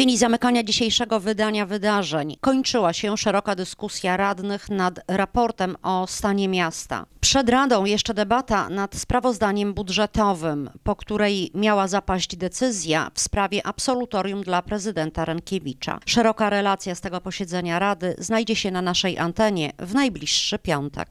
chwili zamykania dzisiejszego wydania wydarzeń kończyła się szeroka dyskusja radnych nad raportem o stanie miasta. Przed Radą jeszcze debata nad sprawozdaniem budżetowym, po której miała zapaść decyzja w sprawie absolutorium dla prezydenta Renkiewicza. Szeroka relacja z tego posiedzenia Rady znajdzie się na naszej antenie w najbliższy piątek.